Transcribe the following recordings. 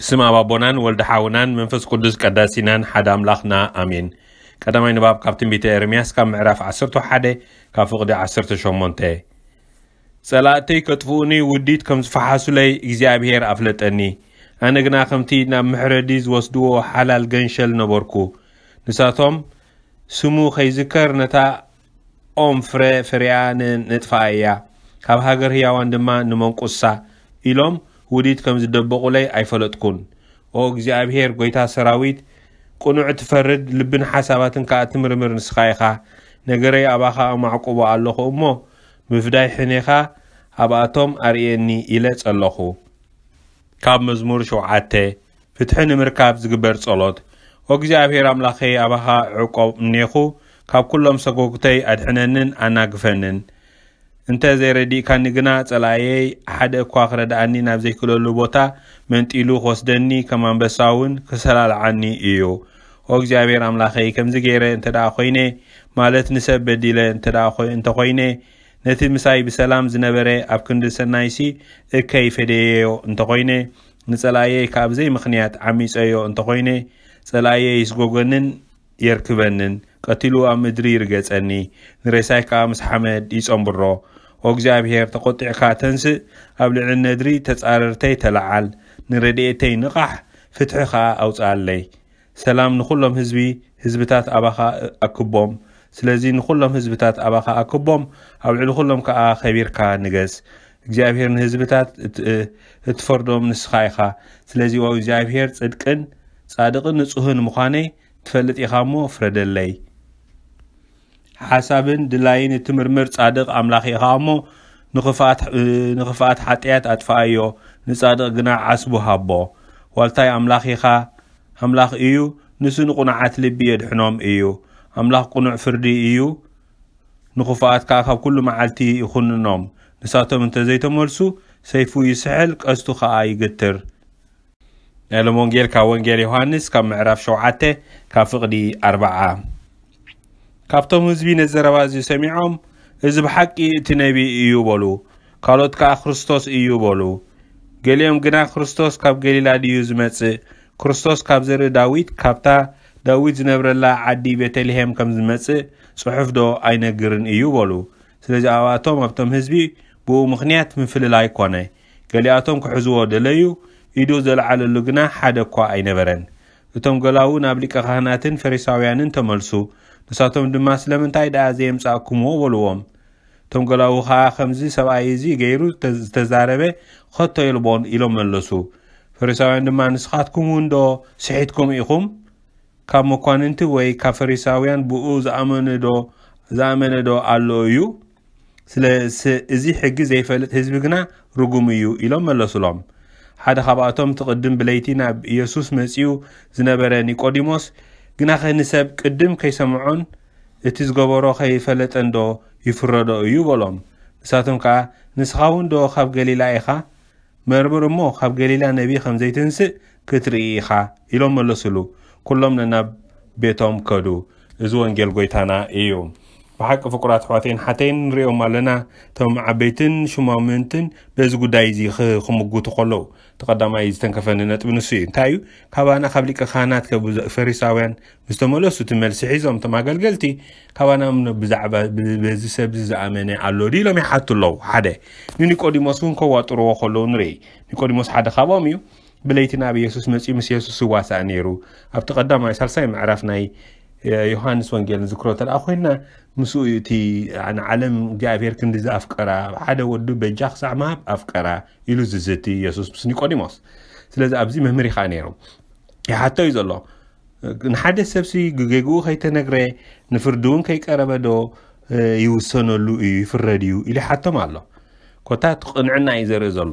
ብስም ኣብ ኣቦናን ወልዲ ሓውናን መንፈስ ቅዱስ ቀዳሲናን ሓደ ኣምላኽና ኣሜን ቀዳማይ ንባብ ካብ ትንቢተ ኤርምያስ ካብ ምዕራፍ 11 ካብ ፍቕዲ 18 ጸላእተይ ከጥፍኡኒ ውዲት ከም ዝፈሓሱለይ እግዚኣብሔር ኣፍለጠኒ ኣነ ግና ከምቲ ናብ ምሕረዲ ዝወስድዎ ሓላል ገንሸል ነበርኩ ንሳቶም ስሙ ከይዝከር ነታ ኦም ፍረ ፍርያ ንጥፋ እያ ካብ ሃገር ህያዋን ድማ ንመንቁሳ ኢሎም ውዲት ከም ዝደበቑለይ ኣይፈለጥኩን ኦ እግዚኣብሔር ጐይታ ሰራዊት ቁኑዕ ትፈርድ ልብን ሓሳባትን ከዓ እትምርምር ንስኻ ኢኻ ነገረይ ኣባኻ ኣማዕቁቦ ኣለኹ እሞ ምፍዳይ ሕኔኻ ኣብኣቶም ኣርእየኒ ኢለ ጸለኹ ካብ መዝሙር 7 ፍትሒ ንምርካብ ዝግበር ጸሎት ኦ እግዚኣብሔር ኣምላኸይ ኣባኻ ዕቆብ እኔኹ ካብ ኵሎም ሰጐጉተይ ኣድሕነንን ኣናግፈንን እንተዘይረዲእካኒ ግና ጸላየይ ሓደ እኳ ክረዳእኒ ናብ ዘይክለሉ ቦታ መንጢሉ ክወስደኒ ከም ኣንበሳ እውን ክሰላልዓኒ እዩ ኦ እግዚኣብሔር ኣምላኸይ ከምዚ ገይረ እንተ ደኣ ኮይነ ማለት ንሰብ በዲለ ኮይነ ነቲ ምሳይ ብሰላም ዝነበረ ኣብ ክንዲ ሰናይሲ እከይ ፈደየዮ እንተኮይነ ንጸላየይ ካብ ዘይ ምኽንያት ዓሚፀዮ እንተኮይነ ጸላየይ ይስጎጎንን የርክበንን ቀቲሉ ኣብ ምድሪ ይርገጸኒ ንሬሳይ ከዓ ምስ ሓመድ ይጸንብሮ ኦ እግዚኣብሔር ተቆጢዕካ ተንስእ ኣብ ልዕሊ ነድሪ ተጻረርተይ ተለዓል ንረድኤተይ ንቓሕ ፍትሒ ከዓ ኣውፅኣለይ ሰላም ንኹሎም ህዝቢ ህዝብታት ኣባኻ ኣክቦም ስለዚ ንኹሎም ህዝብታት ኣባኻ ኣክቦም ኣብ ልዕሊ ኩሎም ከዓ ኸቢርካ ንገስ እግዚኣብሔር ንህዝብታት እትፈርዶም ንስኻ ኢኻ ስለዚ ኦ እግዚኣብሔር ጽድቅን ጻድቕን ንጹህን ምዃነይ تفلتي خامو فرد اللي حسابن دلائن تمرمر صادق أملاخي خامو نخفات, نخفات حتيات أتفايو نصادق قناع عصبو هابو والتاي أملاخي خا أملاخ إيو نسو نقنع عتلي بيد حنوم إيو أملاخ قنع فردي إيو نخفات كاخب كل عالتي يخون النوم نساتو من تزيتو مرسو سيفو يسحل قستو خا قتر ናይሎም ወንጌል ካብ ወንጌል ዮሃንስ ካብ ምዕራፍ 7 ተ ካብ ፍቕዲ 40 ካብቶም ህዝቢ ነዚ ዘረባ እዚ ሰሚዖም እዚ ብሓቂ እቲ ነቢ እዩ በሉ ካልኦት ከዓ ክርስቶስ እዩ በሉ ገሊኦም ግና ክርስቶስ ካብ ገሊላ ድዩ ዝመጽእ ክርስቶስ ካብ ዘርኢ ዳዊት ካብታ ዳዊት ዝነብረላ ዓዲ ቤተልሄም ከም ዝመጽእ ጽሑፍ ዶ ኣይነግርን እዩ በሉ ስለዚ ኣብኣቶም ኣብቶም ህዝቢ ብኡ ምኽንያት ምፍልላይ ኮነ ገሊኣቶም ክሕዝዎ ደለዩ ኢዱ ዘለዓለሉ ግና ሓደ እኳ ኣይነበረን እቶም ገላው ናብ ሊቀ ካህናትን ፈሪሳውያንን ተመልሱ ንሳቶም ድማ ስለምንታይ ደኣ ዘየምፃእኩምዎ በልዎም እቶም ገላው ከዓ ከምዚ ሰብኣይ እዚ ገይሩ ዝተዛረበ ኸቶ የልቦን ኢሎም መለሱ ፈሪሳውያን ድማ ንስኻትኩም እውን ዶ ስሒትኩም ኢኹም ካብ መኳንንቲ ወይ ካብ ፈሪሳውያን ብኡ ዝኣመነ ዶ ኣሎ እዩ ስለእዚ ሕጊ ዘይፈልጥ ህዝቢ ግና ርጉም እዩ ኢሎም መለሱሎም ሓደ ካብኣቶም ትቕድም ብለይቲ ናብ ኢየሱስ መፅኡ ዝነበረ ኒቆዲሞስ ግና ሰብ ቅድም ከይሰምዖን እቲ ዝገበሮ ኸይፈለጠን ዶ ይፍረዶ እዩ በሎም ንሳቶም ከዓ እውን ዶ ካብ ገሊላ ኢኻ መርምር እሞ ካብ ገሊላ ነቢ ከም ዘይትንስእ ክትርኢ ኢኻ ኢሎም መለስሉ ኩሎም ነናብ ቤቶም ከዱ እዚ ወንጌል ጎይታና እዩ ብሓቂ ፍቁራት ኣሕዋተይን ሓተይን ንሪኦም ኣለና እቶም ዓበይትን ሽማምንትን በዚ ጉዳይ እዚ ክምግቱ ከለዉ እቲ ቀዳማይ ዝተንከፈኒ ነጥቢ ንሱ እዩ እንታይ እዩ ካባና ካብ ሊቀ ካህናት ፈሪሳውያን ምስ ተመለሱ እቲ መልሲ ሒዞም እቶም ኣገልገልቲ ካባና ብዛዕባ በዚ ሰብ ዝኣመነ ኣሎ ድ ኢሎም ይሓቱ ኣለዉ ሓደ ንኒቆዲሞስ እውን ከዋጥርዎ ከለዉ ንርኢ ኒቆዲሞስ ሓደ ካብኦም እዩ ብለይቲ ናብ ኢየሱስ መፅኡ ምስ የሱስ ይዋሳእ ነይሩ ኣብቲ ቀዳማይ ሳልሳይ ምዕራፍ ናይ ዮሃንስ ወንጌል ዝክሮ ተደኣ ኮይና ምስኡ እዩ እቲ ዓለም እግዚኣብሔር ክንዲ ዝኣፍቀራ ሓደ ወዱ በጃ ክሳዕ ምሃብ ኣፍቀራ ኢሉ ዝዝቲ ኢየሱስ ምስ ኒቆዲሞስ ስለዚ ኣብዚ መምህር ኢኻ ነይሮም ይሓቶ እዩ ዘሎ ንሓደ ሰብሲ ግጌግኡ ከይተነግረ ንፍርዲ እውን ከይቀረበዶ ይውሰነሉ እዩ ይፍረድ እዩ ኢሉ ይሓቶም ኣሎ ኮታት ቅንዕና እዩ ዘርኢ ዘሎ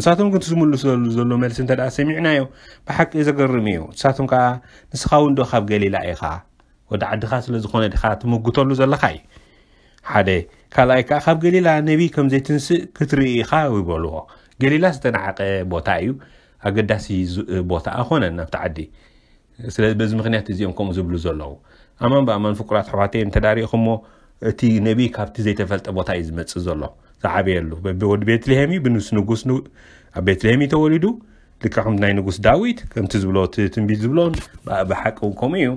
ንሳቶም ግን ዝምልሰሉ ዘሎ መልሲ እንተ ሰሚዕናዮ ብሓቂ ዘገርም እዩ ንሳቶም ከዓ ንስኻ እውን ዶ ካብ ገሊላ ኢኻ ወደ ዓድኻ ስለ ዝኾነ ድኻ ትምግተሉ ዘለኻ እዩ ሓደ ካልኣይ ከዓ ካብ ገሊላ ነቢ ከም ዘይትንስእ ክትርኢ ኢኻ ይበልዎ ገሊላ ዝተነዓቐ ቦታ እዩ ኣገዳሲ ቦታ ኣኮነን ናብቲ ዓዲ ስለዚ በዚ ምክንያት እዚኦም ከምኡ ዝብሉ ዘለዉ ኣማን ብኣማን ፍቁራት ኣሕዋተይን ተዳሪእኹሞ እቲ ነቢ ካብቲ ዘይተፈልጠ ቦታ እዩ ዝመፅእ ዘሎ ዝዓበየሉ ወዲ ቤትልሄም እዩ ብንስ ንጉስ ኣብ ቤትልሄም እዩ ተወሊዱ ልክዕ ከምቲ ናይ ንጉስ ዳዊት ከምቲ ዝብሎ ትንቢት ዝብሎን ብሓቂ ከምኡ እዩ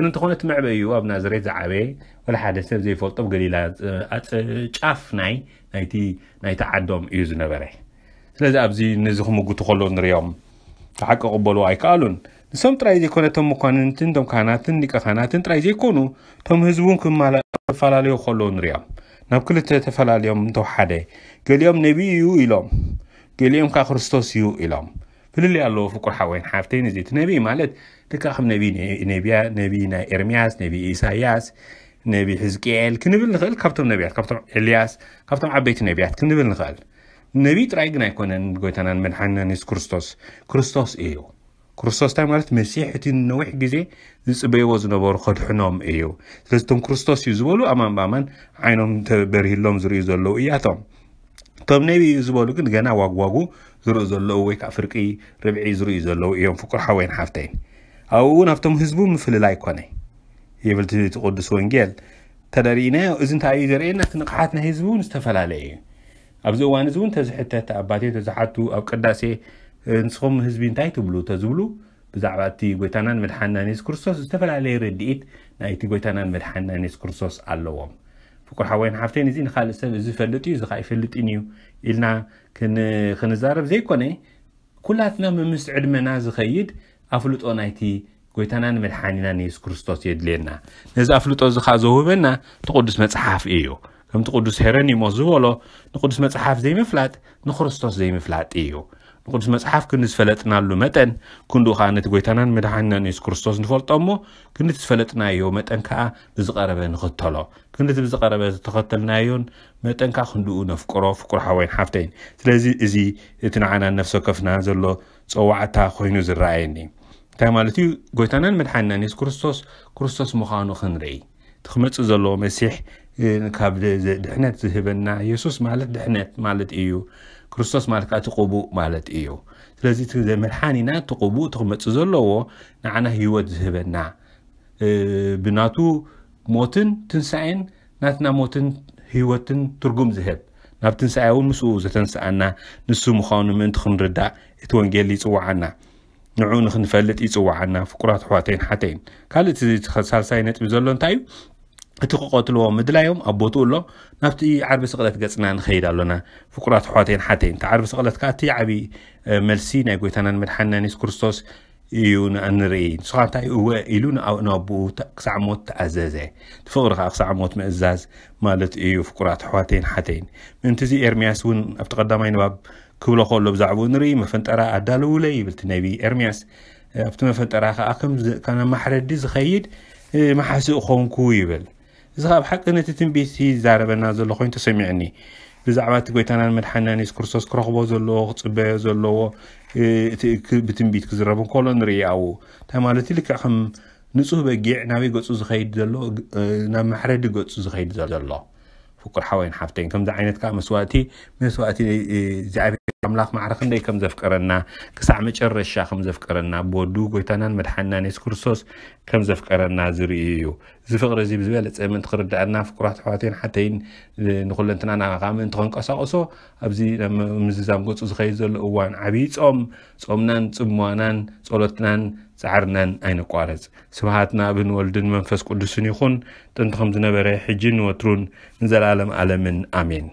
ግን እንተኾነት መዕበዩ ኣብ ናዝሬት ዝዓበየ ወላ ሓደ ሰብ ዘይፈልጦ ብገሊላ ጫፍ ናይ ናይቲ ዓዶም እዩ ዝነበረ ስለዚ ኣብዚ ንዚ ክምጉቱ ከሎ ንሪኦም ብሓቂ ቅበልዎ ኣይከኣሉን ንሶም ጥራይ ዘይኮነ እቶም መኳንንትን ቶም ካህናትን ሊቀ ካህናትን ጥራይ ዘይኮኑ እቶም ህዝቡን ክፈላለዩ ከለዉ ንሪኦም ናብ ክልተ ተፈላለዮም እንተወሓደ ገሊኦም ነቢይ እዩ ኢሎም ገሊኦም ከዓ ክርስቶስ እዩ ኢሎም فللي الله فكر حوين حافتين زيت نبي مالت تكاحم نبي نبيا نبي نا إرمياس نبي إيساياس نبي حزقيل كنبل نغل كفتم نبيات كفتم إلياس كفتم عبيت نبيات كنبل نغل نبي ترايقنا يكون أن قويتنا من حنا نيس كرستوس كرستوس إيو كرستوس تاي مالت مسيحة النوح جزي ذيس بيوز نبور خد حنوم إيو ثلاثتم كرستوس يزولو أمان بامان عينهم تبرهي اللوم زريزولو እቶም ነቢዩ ዝበሉ ግን ገና ዋግዋጉ ዝርኢ ዘለዉ ወይ ከዓ ፍርቂ ርብዒ ዝርእዩ ዘለዉ እዮም ፍቁር ሓወይን ሓፍተይን ኣብኡ ናብቶም ህዝቡ ምፍልላይ ኮነ ይብል እቲ ቅዱስ ወንጌል ተደሪእናዮ እዚ እንታይ እዩ ዘርእየና እቲ ንቕሓት ናይ ህዝቢ እውን ዝተፈላለየ እዩ ኣብዚ እዋን እዚ እውን ተዝሕተት ኣባቴ ተዝሓቱ ኣብ ቅዳሴ ንስኹም ህዝቢ እንታይ ትብሉ ተዝብሉ ብዛዕባ እቲ ጎይታናን መድሓናን የሱስ ክርስቶስ ዝተፈላለየ ረድኢት ናይቲ ጎይታናን መድሓናን የሱስ ክርስቶስ ኣለዎም ፍቁር ሓወይን ሓፍተይን እዚ ንካልእ ሰብ ዝፈልጥ እዩ እዚ ከዓ ይፈልጥን እዩ ኢልና ክንዛረብ ዘይኮነ ኩላትና ምምስ ዕድመና ዝኸይድ ኣፍልጦ ናይቲ ጎይታናን መድሓኒናን የሱስ ክርስቶስ የድልየና ነዚ ኣፍልጦ እዚ ከዓ ዘውህበና እቲ ቅዱስ መፅሓፍ እዩ ከምቲ ቅዱስ ሄረኒሞስ ዝበሎ ንቅዱስ መፅሓፍ ዘይምፍላጥ ንክርስቶስ ዘይምፍላጥ እዩ ቅዱስ መፅሓፍ ክንዝፈለጥናሉ መጠን ክንዱ ከዓ ነቲ ጎይታናን መድሓንናን የሱስ ክርስቶስ ንፈልጦ እሞ ክንዲ ዝፈለጥናዮ መጠን ከዓ ብዝቐረበ ንኽተሎ ክንዲ ብዝቐረበ ዝተኸተልናዮን መጠን ከዓ ክንድኡ ነፍቅሮ ፍቁር ሓወይን ሓፍተይን ስለዚ እዚ እቲ ንዓና ነፍሰ ከፍና ዘሎ ፀዋዕታ ኮይኑ ዝረኣየኒ እንታይ ማለት እዩ ጎይታናን መድሓንናን የሱስ ክርስቶስ ክርስቶስ ምዃኑ ክንርኢ እቲ ክመፅእ ዘለዎ መሲሕ ካብ ድሕነት ዝህበና የሱስ ማለት ድሕነት ማለት እዩ ክርስቶስ ማለት ከዓ እቲ ቁቡእ ማለት እዩ ስለዚ እቲ መድሓኒና እቲ ቁቡእ እቲ ክመፅእ ዘለዎ ንዓና ሂወት ዝህበና ብናቱ ሞትን ትንሳኤን ናትና ሞትን ሂወትን ትርጉም ዝህብ ናብ ትንሳኤ እውን ምስኡ ዘተንስኣና ንሱ ምዃኑ ምእንቲ ክንርዳእ እቲ ወንጌል ይፅዋዓና ንዑ ንክንፈልጥ ይፅዋዓና ፍቁራት ኣሕዋተይን ሓተይን ካልእ ሳልሳይ ነጥቢ ዘሎ እንታይ እዩ اتقو قتلو مدلايوم ابوتو لو نفتي عرب سقلت قصنا نخيد لنا فقرات حواتين حتين تعرف سقلت كاتي عبي ملسينا قويتانا من حنانيس كرستوس يون انري سقلت اي هو الون او نابو تقسع موت ازازي تفغرق اقسع موت مئزاز مالت ايو فقرات حواتين حتين من تزي ارمياس ون افتقدامين باب كبلو خولو بزعبو نري مفنترا ادالو لي بلتنبي ارمياس افتما فنترا اخم كان محرد زخيد ما حسوا خونكو يبل زخاب حق أن تتنبيه سي زعرب الناس اللي خوين تسمعني بزعبة تقويتانا المدحنا نيس كرسوس كرخبو زلو غطبه زلو بتنبيت كزربون كولو نرياو تمالتي لك أخم نصوه بقيع ناوي قطسو زخيد زلو نامحرد قطسو زخيد زلو فكر حوين حافتين كم دعينتك مسواتي مسواتي زعبه ኣምላኽ ማዕረ ክንደይ ከም ዘፍቀረና ክሳዕ መጨረሻ ከም ዘፍቀረና ብወዱ ጎይታናን መድሓንና የሱስ ክርስቶስ ከም ዘፍቀረና ዝርኢ እዩ እዚ ፍቕሪ እዚ ብዝበለፀ ምእንቲ ክርዳአና ፍኩራት ኣሕዋትን ሓተይን ንኩለንትና ናብኣምእንቲ ክንቀሳቀሶ ኣብዚ ምዝዛም ገፁ ዝኸይድ ዘሎ እዋን ዓብዪ ጾም ጾምናን ፅሟናን ጸሎትናን ፃዕርናን ኣይንቋረፅ ስብሃት ንኣብን ወልድን መንፈስ ቅዱስን ይኹን ጥንቲ ከም ዝነበረ ሕጂ ንወትሩን ንዘላለም ኣለምን ኣሜን